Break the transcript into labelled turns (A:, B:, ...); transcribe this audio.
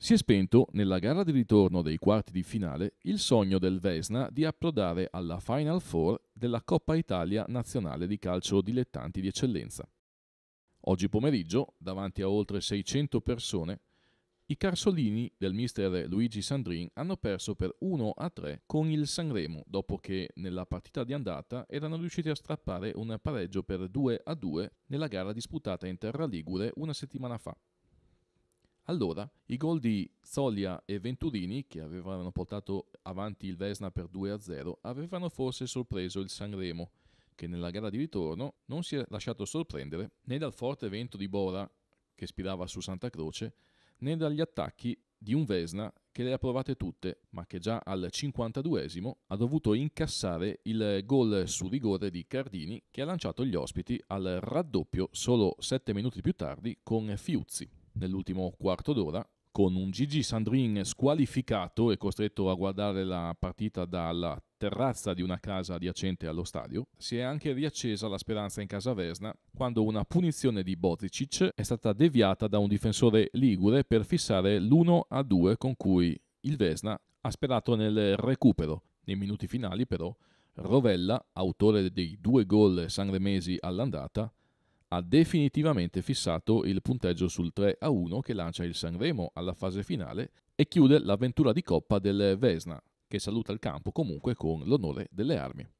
A: Si è spento nella gara di ritorno dei quarti di finale il sogno del Vesna di approdare alla Final Four della Coppa Italia nazionale di calcio dilettanti di eccellenza. Oggi pomeriggio, davanti a oltre 600 persone, i carsolini del mister Luigi Sandrin hanno perso per 1 3 con il Sanremo dopo che nella partita di andata erano riusciti a strappare un pareggio per 2 2 nella gara disputata in Terra Ligure una settimana fa. Allora, i gol di Zoglia e Venturini, che avevano portato avanti il Vesna per 2-0, avevano forse sorpreso il Sanremo, che nella gara di ritorno non si è lasciato sorprendere né dal forte vento di Bora, che spirava su Santa Croce, né dagli attacchi di un Vesna che le ha provate tutte, ma che già al 52esimo ha dovuto incassare il gol su rigore di Cardini che ha lanciato gli ospiti al raddoppio solo 7 minuti più tardi con Fiuzzi nell'ultimo quarto d'ora, con un Gigi Sandrin squalificato e costretto a guardare la partita dalla terrazza di una casa adiacente allo stadio, si è anche riaccesa la speranza in casa Vesna quando una punizione di Boticic è stata deviata da un difensore ligure per fissare l'1-2 con cui il Vesna ha sperato nel recupero. Nei minuti finali però Rovella, autore dei due gol sangremesi all'andata, ha definitivamente fissato il punteggio sul 3 a 1 che lancia il Sanremo alla fase finale e chiude l'avventura di coppa del Vesna, che saluta il campo comunque con l'onore delle armi.